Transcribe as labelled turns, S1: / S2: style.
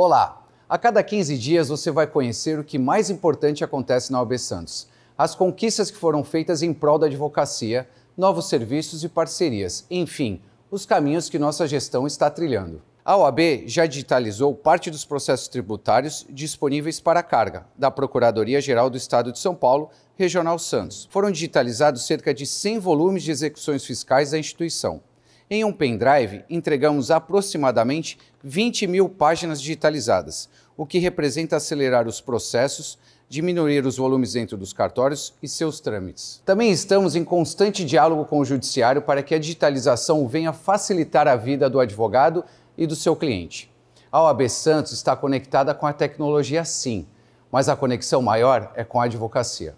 S1: Olá! A cada 15 dias você vai conhecer o que mais importante acontece na OAB Santos, as conquistas que foram feitas em prol da advocacia, novos serviços e parcerias, enfim, os caminhos que nossa gestão está trilhando. A OAB já digitalizou parte dos processos tributários disponíveis para carga da Procuradoria-Geral do Estado de São Paulo, Regional Santos. Foram digitalizados cerca de 100 volumes de execuções fiscais da instituição. Em um pendrive, entregamos aproximadamente 20 mil páginas digitalizadas, o que representa acelerar os processos, diminuir os volumes dentro dos cartórios e seus trâmites. Também estamos em constante diálogo com o Judiciário para que a digitalização venha facilitar a vida do advogado e do seu cliente. A OAB Santos está conectada com a tecnologia sim, mas a conexão maior é com a advocacia.